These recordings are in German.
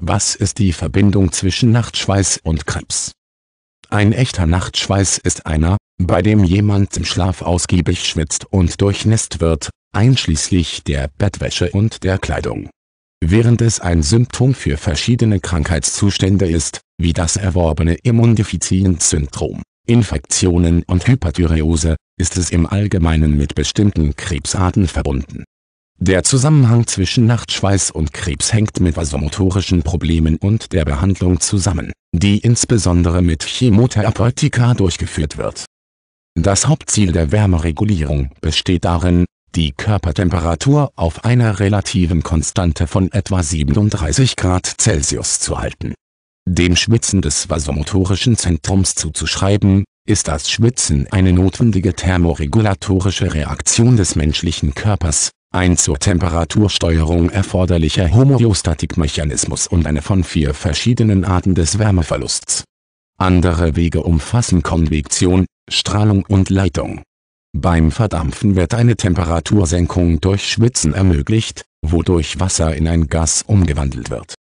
Was ist die Verbindung zwischen Nachtschweiß und Krebs? Ein echter Nachtschweiß ist einer, bei dem jemand im Schlaf ausgiebig schwitzt und durchnässt wird, einschließlich der Bettwäsche und der Kleidung. Während es ein Symptom für verschiedene Krankheitszustände ist, wie das erworbene Immundefizienzsyndrom, Infektionen und Hyperthyreose, ist es im Allgemeinen mit bestimmten Krebsarten verbunden der Zusammenhang zwischen Nachtschweiß und Krebs hängt mit vasomotorischen Problemen und der Behandlung zusammen, die insbesondere mit Chemotherapeutika durchgeführt wird. Das Hauptziel der Wärmeregulierung besteht darin, die Körpertemperatur auf einer relativen Konstante von etwa 37 Grad Celsius zu halten. Dem Schwitzen des vasomotorischen Zentrums zuzuschreiben, ist das Schwitzen eine notwendige thermoregulatorische Reaktion des menschlichen Körpers, ein zur Temperatursteuerung erforderlicher Homöostatikmechanismus und eine von vier verschiedenen Arten des Wärmeverlusts. Andere Wege umfassen Konvektion, Strahlung und Leitung. Beim Verdampfen wird eine Temperatursenkung durch Schwitzen ermöglicht, wodurch Wasser in ein Gas umgewandelt wird.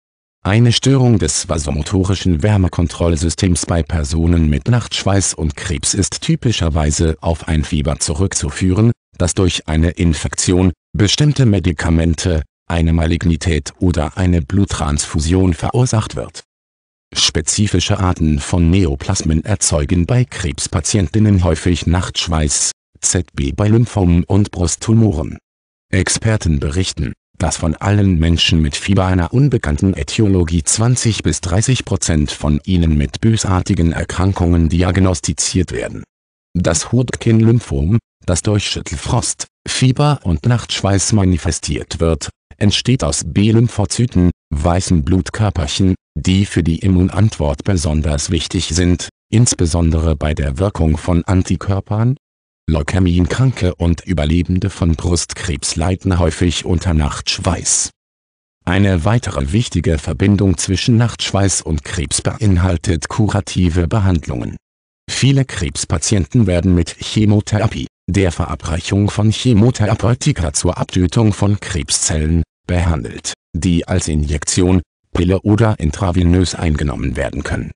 Eine Störung des vasomotorischen Wärmekontrollsystems bei Personen mit Nachtschweiß und Krebs ist typischerweise auf ein Fieber zurückzuführen, dass durch eine Infektion, bestimmte Medikamente, eine Malignität oder eine Bluttransfusion verursacht wird. Spezifische Arten von Neoplasmen erzeugen bei Krebspatientinnen häufig Nachtschweiß, ZB bei Lymphomen und Brusttumoren. Experten berichten, dass von allen Menschen mit Fieber einer unbekannten Äthiologie 20 bis 30 Prozent von ihnen mit bösartigen Erkrankungen diagnostiziert werden. Das Hodgkin-Lymphom, das durch Schüttelfrost, Fieber und Nachtschweiß manifestiert wird, entsteht aus B-Lymphozyten, weißen Blutkörperchen, die für die Immunantwort besonders wichtig sind, insbesondere bei der Wirkung von Antikörpern. Leukämienkranke und Überlebende von Brustkrebs leiden häufig unter Nachtschweiß. Eine weitere wichtige Verbindung zwischen Nachtschweiß und Krebs beinhaltet kurative Behandlungen. Viele Krebspatienten werden mit Chemotherapie, der Verabreichung von Chemotherapeutika zur Abtötung von Krebszellen, behandelt, die als Injektion, Pille oder intravenös eingenommen werden können.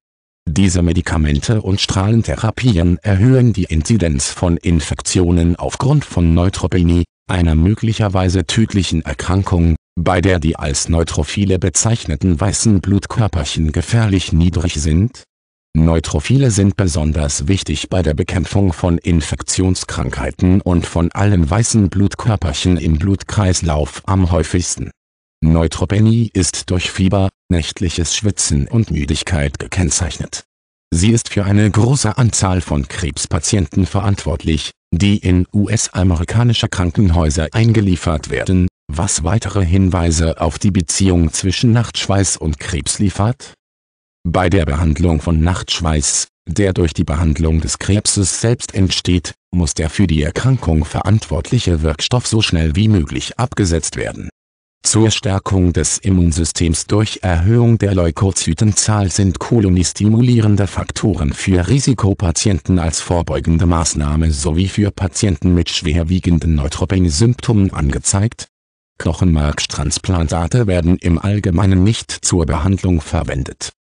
Diese Medikamente und Strahlentherapien erhöhen die Inzidenz von Infektionen aufgrund von Neutropenie, einer möglicherweise tödlichen Erkrankung, bei der die als Neutrophile bezeichneten weißen Blutkörperchen gefährlich niedrig sind, Neutrophile sind besonders wichtig bei der Bekämpfung von Infektionskrankheiten und von allen weißen Blutkörperchen im Blutkreislauf am häufigsten. Neutropenie ist durch Fieber, nächtliches Schwitzen und Müdigkeit gekennzeichnet. Sie ist für eine große Anzahl von Krebspatienten verantwortlich, die in US-amerikanische Krankenhäuser eingeliefert werden, was weitere Hinweise auf die Beziehung zwischen Nachtschweiß und Krebs liefert bei der Behandlung von Nachtschweiß, der durch die Behandlung des Krebses selbst entsteht, muss der für die Erkrankung verantwortliche Wirkstoff so schnell wie möglich abgesetzt werden. Zur Stärkung des Immunsystems durch Erhöhung der Leukozytenzahl sind kolonistimulierende Faktoren für Risikopatienten als vorbeugende Maßnahme sowie für Patienten mit schwerwiegenden Neutropenie-Symptomen angezeigt. Knochenmarkstransplantate werden im Allgemeinen nicht zur Behandlung verwendet